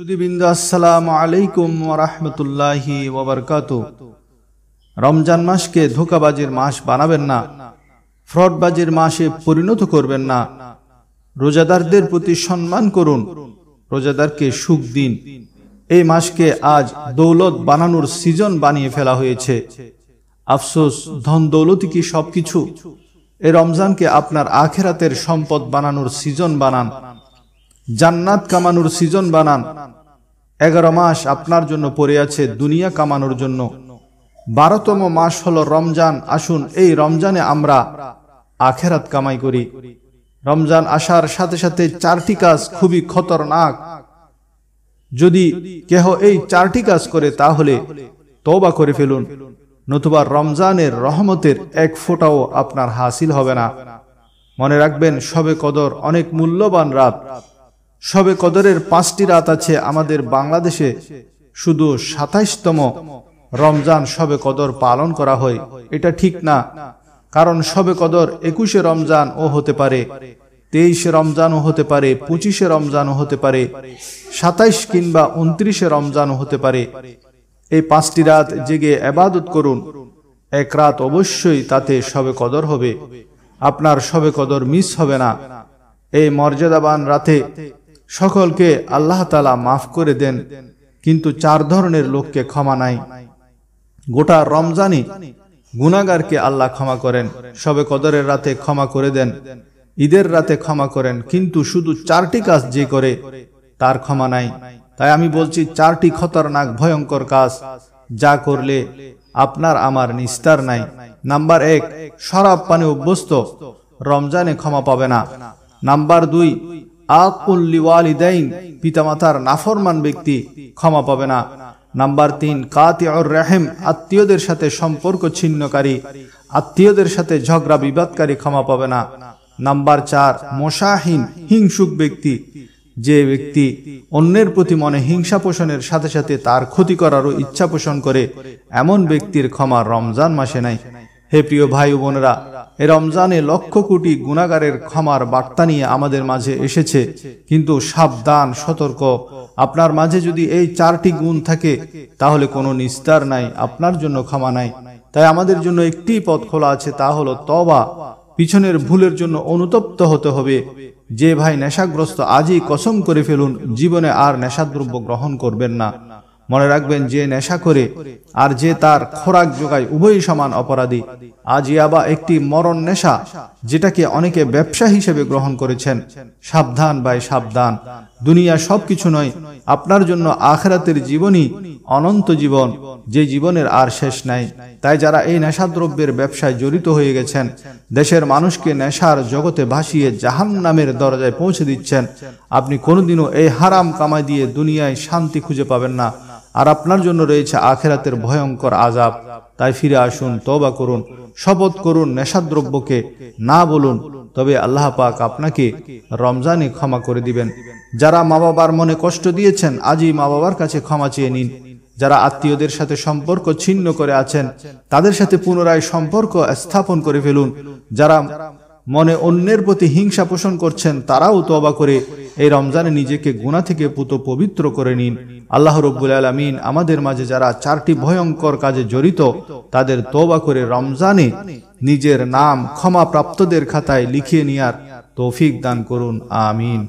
সুদীবিন্দু আসসালামু আলাইকুম ওরহমতুল্লাহি ওবরকাত রমজান মাসকে ধোকাবাজির মাস বানাবেন না ফ্রডবাজির মাসে পরিণত করবেন না রোজাদারদের প্রতি সম্মান করুন রোজাদারকে সুখ দিন এই মাসকে আজ দৌলত বানানোর সিজন বানিয়ে ফেলা হয়েছে আফসোস ধন দৌলতি কি সবকিছু এই রমজানকে আপনার আখেরাতের সম্পদ বানানোর সিজন বানান জান্নাত কামানোর সিজন বানান এগারো মাস আপনার জন্য পড়ে আছে দুনিয়া কামানোর জন্য বারোতম মাস হলো রমজান আসুন এই রমজানে আমরা আখেরাত কামাই করি রমজান আসার সাথে সাথে চারটি কাজ খুবই খতরনাক যদি কেহ এই চারটি কাজ করে তাহলে তবা করে ফেলুন নতুবা রমজানের রহমতের এক ফোঁটাও আপনার হাসিল হবে না মনে রাখবেন সবে কদর অনেক মূল্যবান রাত সবে কদরের পাঁচটি রাত আছে আমাদের বাংলাদেশে শুধু সাতাইশতম রমজান সবে কদর পালন করা হয় এটা ঠিক না কারণ সবে কদর একুশে রমজান ও হতে পারে তেইশে রমজানও হতে পারে পঁচিশে রমজানও হতে পারে সাতাইশ কিংবা উনত্রিশে রমজানও হতে পারে এই পাঁচটি রাত জেগে আবাদত করুন এক রাত অবশ্যই তাতে সবে কদর হবে আপনার সবে কদর মিস হবে না এই মর্যাদাবান রাতে সকলকে আল্লাহ তালা মাফ করে দেন কিন্তু চার ধরনের লোককে ক্ষমা নাই গোটা রমজানি গুনাগারকে আল্লাহ ক্ষমা করেন সবে কদরের রাতে ক্ষমা করে দেন ঈদের রাতে ক্ষমা করেন কিন্তু শুধু চারটি কাজ যে করে তার ক্ষমা নাই তাই আমি বলছি চারটি খতরনাক ভয়ঙ্কর কাজ যা করলে আপনার আমার নিস্তার নাই নাম্বার এক শরাব পানে অভ্যস্ত রমজানে ক্ষমা পাবে না নাম্বার দুই আকুল্লিওয়ালিদাইন পিতামাতার নাফরমান ব্যক্তি ক্ষমা পাবে না নাম্বার তিন কাতিয়াউর রাহেম আত্মীয়দের সাথে সম্পর্ক ছিন্নকারী আত্মীয়দের সাথে ঝগড়া বিবাদকারী ক্ষমা পাবে না নাম্বার চার মশাহীন হিংসুক ব্যক্তি যে ব্যক্তি অন্যের প্রতি মনে হিংসা পোষণের সাথে সাথে তার ক্ষতি করারও ইচ্ছা পোষণ করে এমন ব্যক্তির ক্ষমা রমজান মাসে নাই হে প্রিয় ভাই বোনেরা এ রমজানে লক্ষ কোটি গুণাগারের ক্ষমার বার্তা নিয়ে আমাদের মাঝে এসেছে কিন্তু সাবধান সতর্ক আপনার মাঝে যদি এই চারটি গুণ থাকে তাহলে কোনো নিস্তার নাই আপনার জন্য ক্ষমা নাই তাই আমাদের জন্য একটি পথ খোলা আছে তা হলো তবা পিছনের ভুলের জন্য অনুতপ্ত হতে হবে যে ভাই নেশাগ্রস্ত আজই কসম করে ফেলুন জীবনে আর নেশাদ্রব্য গ্রহণ করবেন না মনে রাখবেন যে নেশা করে আর যে তার খোরাক যোগায় উভয়ই সমান অপরাধী আজ ইয়াবা একটি মরণ নেশা যেটাকে অনেকে ব্যবসা হিসেবে গ্রহণ করেছেন সাবধান বাই সাবধান দুনিয়া সবকিছু নয় আপনার জন্য আখরাতের জীবনই অনন্ত জীবন যে জীবনের আর শেষ নাই তাই যারা এই নেশাদ্রব্যের ব্যবসায় জড়িত হয়ে গেছেন দেশের মানুষকে নেশার জগতে ভাসিয়ে জাহান নামের দরজায় পৌঁছে দিচ্ছেন আপনি কোনোদিনও এই হারাম কামাই দিয়ে দুনিয়ায় শান্তি খুঁজে পাবেন না আর আপনার জন্য রয়েছে আখেরাতের ভয়ঙ্কর আজাব তাই ফিরে আসুন তবা করুন শপথ করুন নেশাদ্রব্যকে না বলুন তবে আল্লাহ পাক আপনাকে রমজানে ক্ষমা করে দিবেন যারা মা বাবার মনে কষ্ট দিয়েছেন আজই মা বাবার কাছে ক্ষমা চেয়ে নিন যারা আত্মীয়দের সাথে সম্পর্ক ছিন্ন করে আছেন তাদের সাথে পুনরায় সম্পর্ক স্থাপন করে ফেলুন যারা মনে অন্যের প্রতি হিংসা পোষণ করছেন তারাও তবা করে এই রমজানে নিজেকে গুণা থেকে পুত পবিত্র করে নিন আল্লাহ রব্বুল আলমিন আমাদের মাঝে যারা চারটি ভয়ঙ্কর কাজে জড়িত তাদের তোবা করে রমজানে নিজের নাম ক্ষমা প্রাপ্তদের খাতায় লিখিয়ে নেয়ার তৌফিক দান করুন আমিন